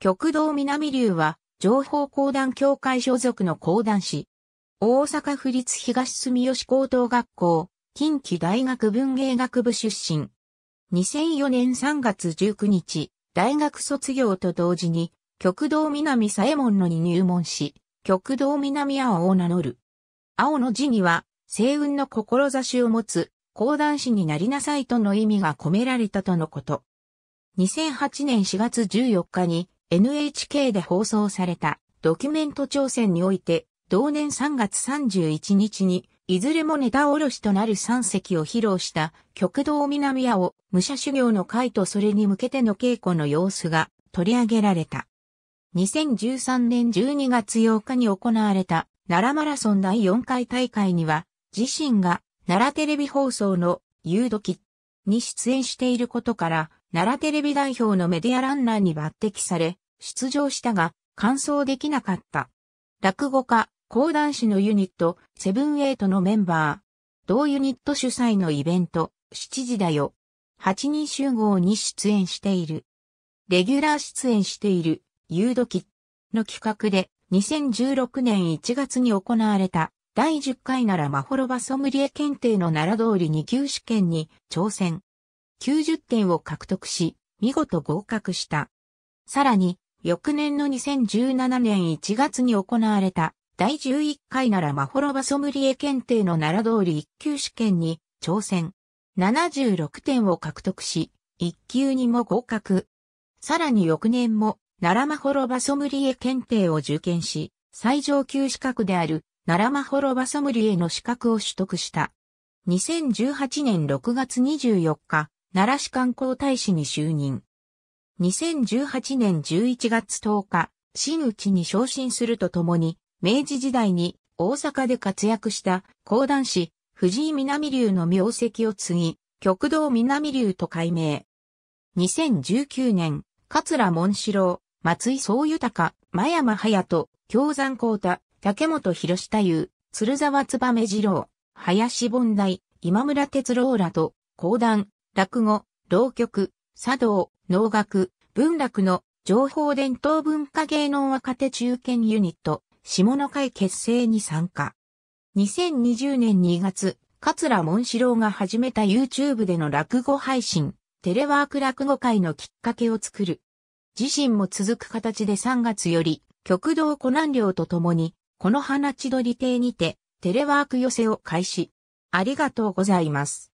極道南流は、情報講談協会所属の講談師。大阪府立東住吉高等学校、近畿大学文芸学部出身。2004年3月19日、大学卒業と同時に、極道南左衛門のに入門し、極道南青を名乗る。青の字には、星雲の志を持つ、講談師になりなさいとの意味が込められたとのこと。2008年4月14日に、NHK で放送されたドキュメント挑戦において、同年3月31日に、いずれもネタおろしとなる三席を披露した極道南屋を武者修行の会とそれに向けての稽古の様子が取り上げられた。2013年12月8日に行われた奈良マラソン第4回大会には自身が奈良テレビ放送の夕時に出演していることから奈良テレビ代表のメディアランナーに抜擢され、出場したが、完走できなかった。落語家、講談師のユニット、セブンエイトのメンバー。同ユニット主催のイベント、7時だよ。8人集合に出演している。レギュラー出演している、ユードキの企画で、2016年1月に行われた、第10回奈良マホロバソムリエ検定の奈良通り2級試験に挑戦。90点を獲得し、見事合格した。さらに、翌年の2017年1月に行われた第11回ならマホロバソムリエ検定の奈良通り1級試験に挑戦。76点を獲得し、1級にも合格。さらに翌年も奈良マホロバソムリエ検定を受験し、最上級資格である奈良マホロバソムリエの資格を取得した。2018年6月24日、奈良市観光大使に就任。2018年11月10日、新内に昇進するとともに、明治時代に大阪で活躍した講談師、藤井南流の名跡を継ぎ、極道南流と改名。2019年、桂門志郎、松井総豊、真山隼人、京山光太、竹本博太夫、鶴沢燕二郎、林凡大、今村哲郎らと、講談、落語、浪曲、茶道、能楽、文楽の情報伝統文化芸能若手中堅ユニット、下野会結成に参加。2020年2月、桂文志郎が始めた YouTube での落語配信、テレワーク落語会のきっかけを作る。自身も続く形で3月より、極道湖南寮と共に、この花千鳥亭にて、テレワーク寄せを開始。ありがとうございます。